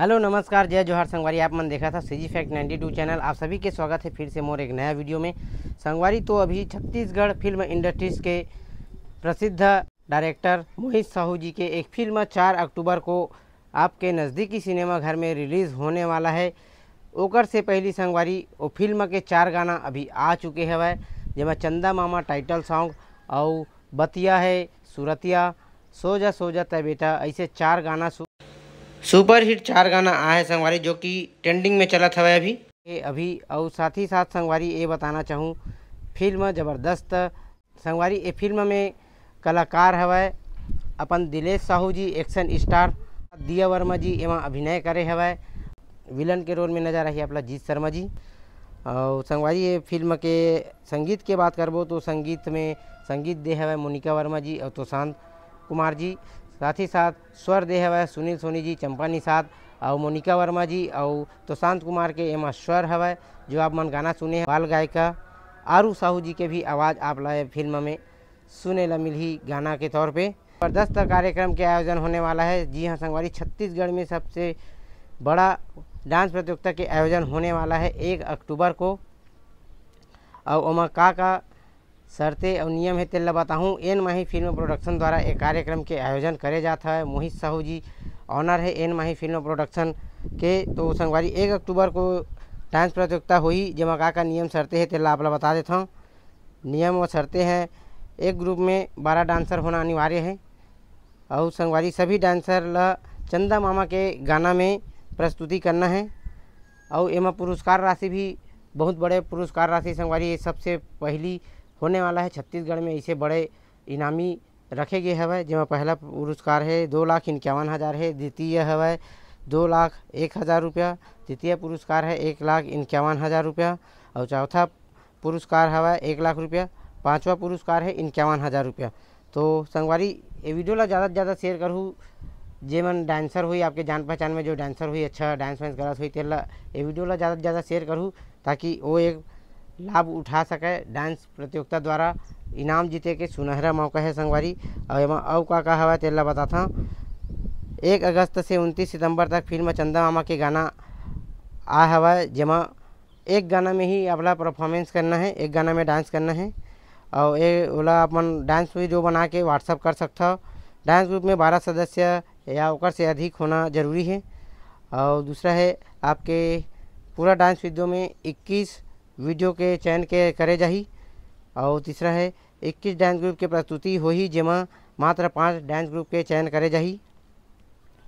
hello नमस्कार जय जोहार संगवारी आप मन देखा था सीजी फैक्ट टू चैनल आप सभी के स्वागत है फिर से मोर एक नया वीडियो में संगवारी तो अभी छत्तीसगढ़ फिल्म इंडस्ट्रीज़ के प्रसिद्ध डायरेक्टर मोहित साहू जी के एक फिल्म 4 अक्टूबर को आपके नज़दीकी सिनेमा घर में रिलीज़ होने वाला है ओकर से पहली संगवारी वो फिल्म के चार गाना अभी आ चुके हैं वह जेमा चंदा मामा टाइटल सॉन्ग और बतिया है सूरतिया सोजा सोजा तय बेटा ऐसे चार गाना सुपर हिट चार गाना आया है संगवारी जो कि ट्रेंडिंग में चला था अभी ये अभी और साथ ही साथ संगवारी ये बताना चाहूँ फिल्म ज़बरदस्त संगवारी ये फिल्म में कलाकार हवा अपन दिलेश साहू जी एक्शन स्टार दिया वर्मा जी एवं अभिनय करे हवा विलन के रोल में नजर आई अपना जीत शर्मा जी और संगवारी ये फिल्म के संगीत के बात करबो तो संगीत में संगीत दे हवा मोनिका वर्मा जी और तोशांत कुमार जी साथ ही साथ स्वर देह हवा सुनील सोनी जी चंपा निषाद और मोनिका वर्मा जी और प्रशांत कुमार के एमा स्वर हवा जो आप मन गाना सुने बाल गायिका आरू साहू जी के भी आवाज़ आप लाए फिल्म में सुने ला मिली गाना के तौर पे जबरदस्त कार्यक्रम के आयोजन होने वाला है जी हाँ संगवारी छत्तीसगढ़ में सबसे बड़ा डांस प्रतियोगिता के आयोजन होने वाला है एक अक्टूबर को और ओमा का का शर्तें और नियम है तेल बताऊँ एन माही फिल्म प्रोडक्शन द्वारा एक कार्यक्रम के आयोजन करे जाता है मोहित साहू जी ऑनर है एन माही फिल्म प्रोडक्शन के तो संगवारी एक अक्टूबर को डांस प्रतियोगिता हुई जमा का का नियम शर्तें है तेल आप बता देता हूँ नियम और शर्तें हैं एक ग्रुप में बारह डांसर होना अनिवार्य है और संगवारी सभी डांसर ल चंदा मामा के गाना में प्रस्तुति करना है और एम पुरस्कार राशि भी बहुत बड़े पुरस्कार राशि संगवारी सबसे पहली होने वाला है छत्तीसगढ़ में इसे बड़े इनामी रखे गए हवै जेमा पहला पुरस्कार है दो लाख इक्यावन हज़ार है द्वितीय हवै दो लाख एक हज़ार रुपया तृतीय पुरस्कार है एक लाख इक्यावन हज़ार रुपया और चौथा पुरस्कार हवा एक लाख रुपया पाँचवा पुरस्कार है इक्यावन हज़ार रुपया तो संगवारी ये वीडियो ला ज़्यादा से ज़्यादा शेयर करूँ जे मन डांसर हुई आपके जान पहचान में जो डांसर हुई अच्छा डांस वांस गलत हुई तेल ये वीडियो ला ज़्यादा से ज़्यादा शेयर करूँ ताकि वो एक लाभ उठा सके डांस प्रतियोगिता द्वारा इनाम जीते के सुनहरा मौका है संगवारी और एवं अव का का हवा तेला बताता एक अगस्त से उनतीस सितंबर तक फिल्म चंदा मामा के गाना आ हवा जमा एक गाना में ही अपना परफॉर्मेंस करना है एक गाना में डांस करना है और ये ओला अपन डांस वीडियो बना के व्हाट्सअप कर सकता डांस ग्रुप में बारह सदस्य या ओकर से अधिक होना ज़रूरी है और दूसरा है आपके पूरा डांस वीडियो में इक्कीस वीडियो के चयन के करे जाही और तीसरा है इक्कीस डांस ग्रुप के प्रस्तुति होही जेमा मात्र पाँच डांस ग्रुप के चयन करे जाही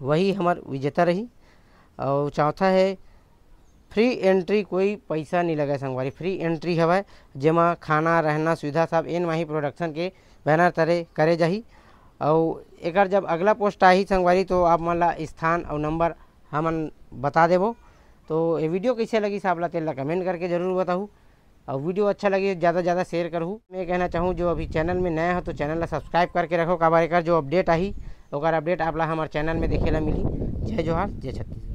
वही हमार विजेता रही और चौथा है फ्री एंट्री कोई पैसा नहीं लगा संगवारी फ्री एंट्री हवा जेमा खाना रहना सुविधा सब एन वही प्रोडक्शन के बैनर तरह करे जाही और एक जब अगला पोस्ट आही संगवारी तो आप मान स्थान और नंबर हमन बता देवो तो ये वीडियो कैसे लगी साबला तेल ला कमेंट करके ज़रूर बताऊँ और वीडियो अच्छा लगे तो ज़्यादा से ज़्यादा शेयर करूँ मैं कहना चाहूँ जो अभी चैनल में नया हो तो चैनल ला सब्सक्राइब करके रखो काबर जो अपडेट आई और अपडेट आप हमारे चैनल में देखे ला मिली जय जोहार जय छत्तीसगढ़